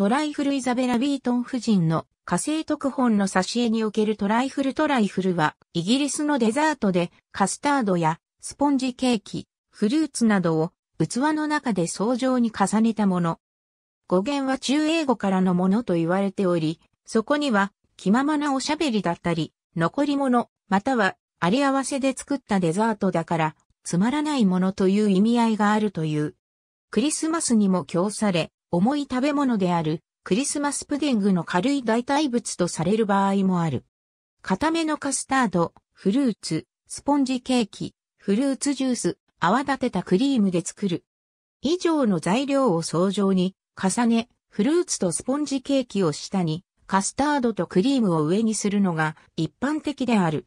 トライフルイザベラ・ビートン夫人の火星特本の挿絵におけるトライフルトライフルは、イギリスのデザートでカスタードやスポンジケーキ、フルーツなどを器の中で層状に重ねたもの。語源は中英語からのものと言われており、そこには気ままなおしゃべりだったり、残り物、またはあり合わせで作ったデザートだから、つまらないものという意味合いがあるという。クリスマスにも供され、重い食べ物であるクリスマスプディングの軽い代替物とされる場合もある。固めのカスタード、フルーツ、スポンジケーキ、フルーツジュース、泡立てたクリームで作る。以上の材料を相乗に重ね、フルーツとスポンジケーキを下に、カスタードとクリームを上にするのが一般的である。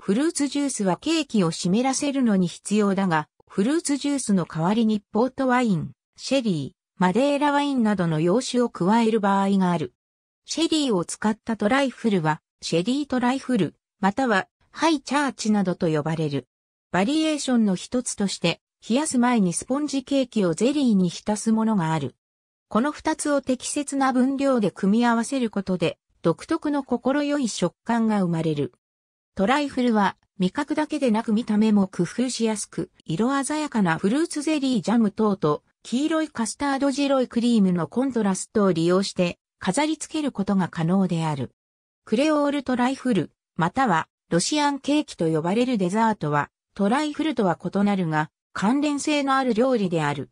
フルーツジュースはケーキを湿らせるのに必要だが、フルーツジュースの代わりにポートワイン、シェリー、マデーラワインなどの洋酒を加える場合がある。シェリーを使ったトライフルは、シェリートライフル、または、ハイチャーチなどと呼ばれる。バリエーションの一つとして、冷やす前にスポンジケーキをゼリーに浸すものがある。この二つを適切な分量で組み合わせることで、独特の心よい食感が生まれる。トライフルは、味覚だけでなく見た目も工夫しやすく、色鮮やかなフルーツゼリージャム等と黄色いカスタード白いクリームのコントラストを利用して飾り付けることが可能である。クレオールトライフル、またはロシアンケーキと呼ばれるデザートは、トライフルとは異なるが、関連性のある料理である。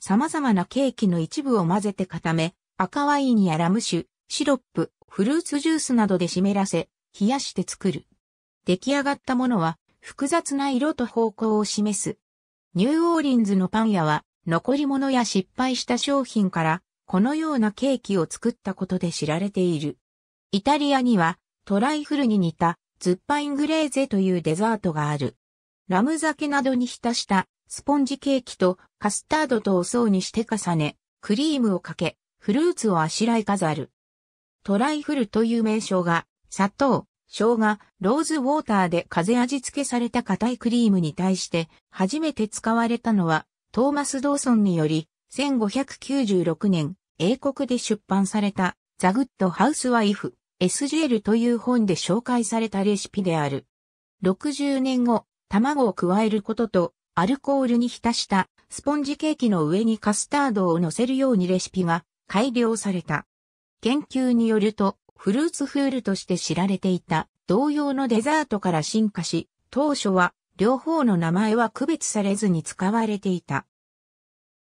様々なケーキの一部を混ぜて固め、赤ワインやラム酒、シロップ、フルーツジュースなどで湿らせ、冷やして作る。出来上がったものは、複雑な色と方向を示す。ニューオーリンズのパン屋は、残り物や失敗した商品からこのようなケーキを作ったことで知られている。イタリアにはトライフルに似たズッパイングレーゼというデザートがある。ラム酒などに浸したスポンジケーキとカスタードとお層にして重ね、クリームをかけ、フルーツをあしらい飾る。トライフルという名称が、砂糖、生姜、ローズウォーターで風味付けされた硬いクリームに対して、初めて使われたのはトーマス・ドーソンにより、1596年、英国で出版された、ザ・グッド・ハウス・ワイフ、SGL という本で紹介されたレシピである。60年後、卵を加えることと、アルコールに浸したスポンジケーキの上にカスタードを乗せるようにレシピが改良された。研究によると、フルーツフールとして知られていた同様のデザートから進化し、当初は両方の名前は区別されずに使われていた。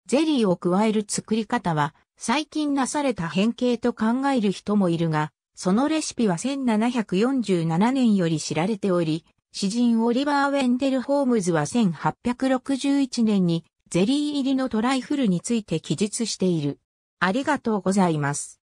ゼリーを加える作り方は、最近なされた変形と考える人もいるが、そのレシピは1747年より知られており、詩人オリバー・ウェンデル・ホームズは1861年にゼリー入りのトライフルについて記述している。ありがとうございます。